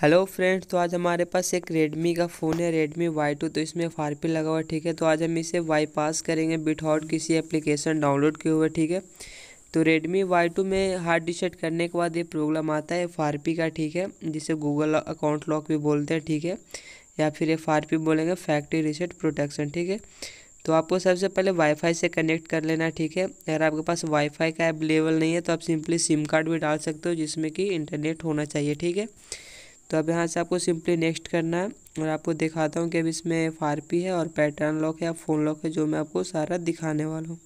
hello friends तो आज हमारे पास एक रेडमी का फ़ोन है रेडमी वाई टू तो इसमें एफ आर पी लगा हुआ है ठीक है तो आज हम इसे वाई पास करेंगे बिटहॉट किसी एप्लीकेशन डाउनलोड किए हुए ठीक है तो रेडमी वाई टू में हार्ड डिसेट करने के बाद ये प्रॉब्लम आता है एफ आर पी का ठीक है जिसे गूगल अकाउंट लॉक भी बोलते हैं ठीक है या फिर एफ आर पी बोलेंगे फैक्ट्री रिसेट प्रोटेक्शन ठीक है तो आपको सबसे पहले वाईफाई से कनेक्ट कर लेना ठीक है अगर आपके पास वाईफाई का अवेलेबल नहीं है तो आप सिंपली सिम कार्ड भी डाल सकते हो जिसमें कि इंटरनेट होना चाहिए ठीक है तो अब यहाँ से आपको सिंपली नेक्स्ट करना है और आपको दिखाता हूँ कि अब इसमें एफ है और पैटर्न लॉक है या फ़ोन लॉक है जो मैं आपको सारा दिखाने वाला हूँ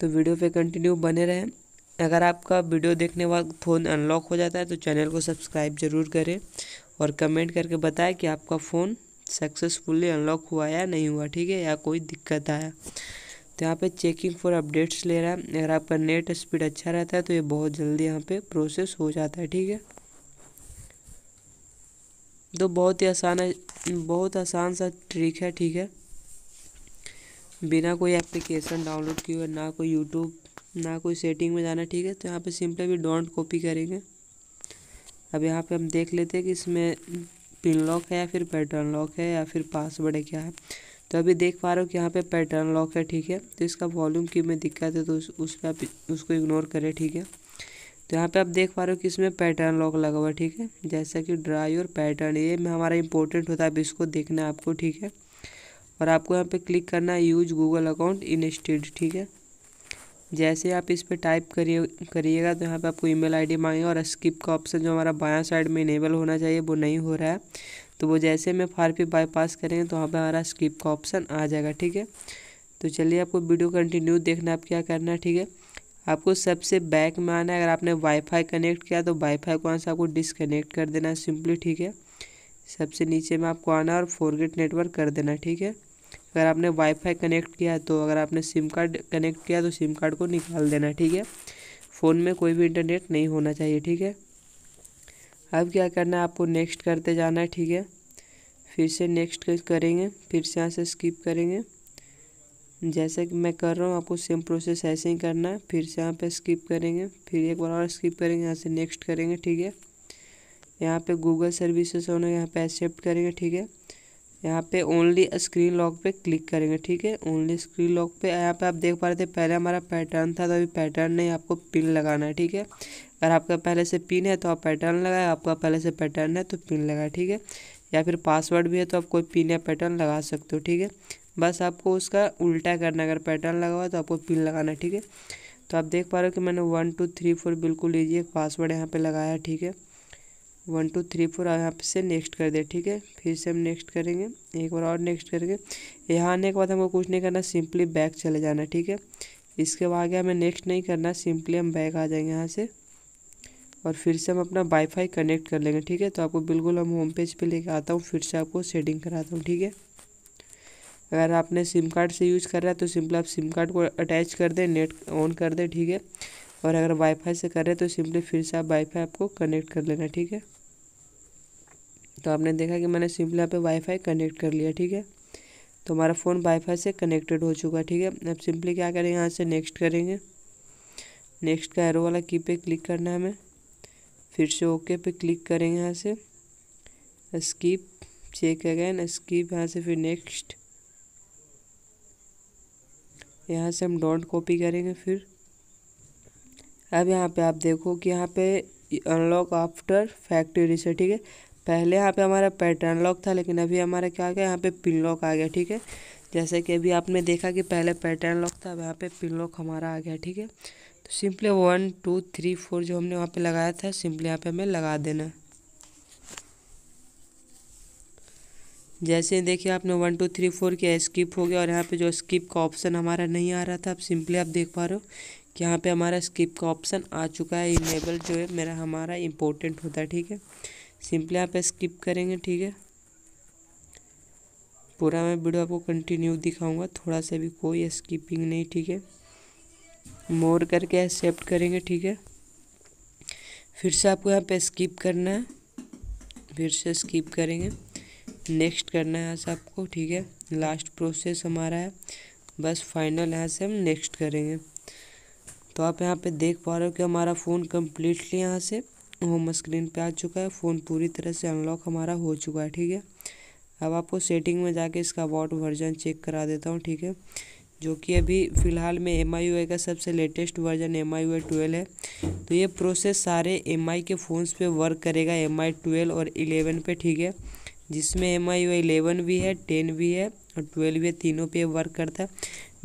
तो वीडियो पे कंटिन्यू बने रहें अगर आपका वीडियो देखने बाद फ़ोन अनलॉक हो जाता है तो चैनल को सब्सक्राइब ज़रूर करें और कमेंट करके बताएं कि आपका फ़ोन सक्सेसफुली अनलॉक हुआ या नहीं हुआ ठीक है या कोई दिक्कत आया तो यहाँ पे चेकिंग फॉर अपडेट्स ले रहा है अगर आपका नेट स्पीड अच्छा रहता है तो ये बहुत जल्दी यहाँ पे प्रोसेस हो जाता है ठीक है तो बहुत ही आसान है बहुत आसान सा ट्रिक है ठीक है बिना कोई एप्लीकेशन डाउनलोड किए ना कोई यूट्यूब ना कोई सेटिंग में जाना ठीक है तो यहाँ पर सिंपली भी डोंट कॉपी करेंगे अब यहाँ पर हम देख लेते हैं कि इसमें पिन लॉक है या फिर पैटर्न लॉक है या फिर पासवर्ड है क्या है तो अभी देख पा रहे हो कि यहाँ पे पैटर्न लॉक है ठीक है तो इसका वॉल्यूम की में दिक्कत है तो उस, उस पर आप उसको इग्नोर करें ठीक है तो यहाँ पे आप देख पा रहे हो कि इसमें पैटर्न लॉक लगा हुआ है ठीक है जैसा कि ड्राई और पैटर्न ये में हमारा इंपॉर्टेंट होता है अब इसको देखना है आपको ठीक है और आपको यहाँ पे क्लिक करना है यूज गूगल अकाउंट इन ठीक है जैसे आप इस पर टाइप करिए करिएगा तो यहाँ पे आपको ईमेल आईडी मांगेगा और स्किप का ऑप्शन जो हमारा बायां साइड में इनेबल होना चाहिए वो नहीं हो रहा है तो वो जैसे मैं फार पी बाईपास करेंगे तो वहाँ पर हमारा स्किप का ऑप्शन आ जाएगा ठीक है तो चलिए आपको वीडियो कंटिन्यू देखना आप क्या करना है ठीक है आपको सबसे बैक में आना है अगर आपने वाईफाई कनेक्ट किया तो वाईफाई को वहाँ से आपको डिसकनेक्ट कर देना है सिंपली ठीक है सबसे नीचे में आपको आना और फोरगेट नेटवर्क कर देना ठीक है अगर आपने वाईफाई कनेक्ट किया तो अगर आपने सिम कार्ड कनेक्ट किया तो सिम कार्ड को निकाल देना ठीक है फ़ोन में कोई भी इंटरनेट नहीं होना चाहिए ठीक है अब क्या करना है आपको नेक्स्ट करते जाना है ठीक है फिर से नेक्स्ट करेंगे फिर से यहाँ से स्किप करेंगे जैसे कि मैं कर रहा हूँ आपको सेम प्रोसेस ऐसे ही करना है फिर से यहाँ पे स्किप करेंगे फिर एक बार और स्किप करेंगे यहाँ से नेक्स्ट करेंगे ठीक है यहाँ पे गूगल सर्विसेज होना यहाँ पे एक्सेप्ट करेंगे ठीक है यहाँ पे ओनली स्क्रीन लॉक पे क्लिक करेंगे ठीक है ओनली स्क्रीन लॉक पे यहाँ पे आप देख पा रहे थे पहले हमारा पैटर्न था तो अभी पैटर्न नहीं आपको पिन लगाना है ठीक है अगर आपका पहले से पिन है तो आप पैटर्न लगाए आपका पहले से पैटर्न है तो पिन लगाए ठीक है या फिर पासवर्ड भी है तो आप कोई पिन या पैटर्न लगा सकते हो ठीक है बस आपको उसका उल्टा करना अगर पैटर्न लगा हुआ तो आपको पिन लगाना है ठीक है तो आप देख पा रहे हो कि मैंने वन टू थ्री फोर बिल्कुल लीजिए पासवर्ड यहाँ पर लगाया ठीक है वन टू थ्री फोर यहाँ से नेक्स्ट कर दे ठीक है फिर से हम नेक्स्ट करेंगे एक बार और नेक्स्ट करेंगे यहाँ आने के बाद हमको कुछ नहीं करना सिंपली बैक चले जाना ठीक है इसके आगे हमें नेक्स्ट नहीं करना सिंपली हम बैक आ जाएंगे यहाँ से और फिर से हम अपना वाईफाई कनेक्ट कर लेंगे ठीक है तो आपको बिल्कुल हम होम पेज पर लेके आता हूँ फिर से आपको सेटिंग कराता हूँ ठीक है अगर आपने सिम कार्ड से यूज़ कर रहा है तो सिंपली आप सिम कार्ड को अटैच कर दें नेट ऑन कर दें ठीक है और अगर वाईफाई से कर रहे हैं तो सिंपली फिर से आप वाईफाई आपको कनेक्ट कर लेना ठीक है तो आपने देखा कि मैंने सिंपली यहाँ पे वाईफाई कनेक्ट कर लिया ठीक है तो हमारा फ़ोन वाईफाई से कनेक्टेड हो चुका है ठीक है अब सिंपली क्या करेंगे यहाँ से नेक्स्ट करेंगे नेक्स्ट का एरो वाला की पे क्लिक करना है हमें फिर से ओके पे क्लिक करेंगे यहाँ से स्कीप चेक अगेन स्कीप यहाँ से फिर नेक्स्ट यहाँ से हम डोंट कॉपी करेंगे फिर अब यहाँ पे आप देखो कि यहाँ पे अनलॉक आफ्टर फैक्ट्री रिसेट ठीक है पहले यहाँ पे हमारा पैटर्न लॉक था लेकिन अभी हमारा क्या आ गया यहाँ पे पिन लॉक आ गया ठीक है जैसे कि अभी आपने देखा कि पहले पैटर्न लॉक था अब यहाँ पे पिन लॉक हमारा आ गया ठीक है तो simply one two three four जो हमने वहाँ पे लगाया था सिंपली यहाँ पे हमें लगा देना जैसे देखिए आपने वन टू थ्री फोर किया स्किप हो गया और यहाँ पर जो स्किप का ऑप्शन हमारा नहीं आ रहा था अब सिंपली आप देख पा रहे हो कि यहाँ पर हमारा स्किप का ऑप्शन आ चुका है इनेबल जो है मेरा हमारा इम्पोर्टेंट होता है ठीक है सिंपली आप स्किप करेंगे ठीक है पूरा मैं वीडियो आपको कंटिन्यू दिखाऊंगा थोड़ा सा भी कोई स्किपिंग नहीं ठीक है मोर करके एक्सेप्ट करेंगे ठीक है फिर से आपको यहाँ पे स्किप करना है फिर से स्किप करेंगे नेक्स्ट करना है यहाँ से आपको ठीक है लास्ट प्रोसेस हमारा है बस फाइनल यहाँ से हम नेक्स्ट करेंगे तो आप यहाँ पे देख पा रहे हो कि हमारा फ़ोन कम्प्लीटली यहाँ से होम स्क्रीन पे आ चुका है फ़ोन पूरी तरह से अनलॉक हमारा हो चुका है ठीक है अब आपको सेटिंग में जाके इसका वॉट वर्जन चेक करा देता हूँ ठीक है जो कि अभी फ़िलहाल में एम आई का सबसे लेटेस्ट वर्जन एम आई है तो ये प्रोसेस सारे एम आई के फ़ोन्स पे वर्क करेगा एम आई और इलेवन पे ठीक है जिसमें एम आई इलेवन भी है टेन भी है और ट्वेल्व भी है तीनों पे वर्क करता है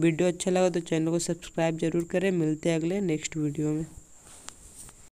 वीडियो अच्छा लगा तो चैनल को सब्सक्राइब जरूर करें मिलते हैं अगले नेक्स्ट वीडियो में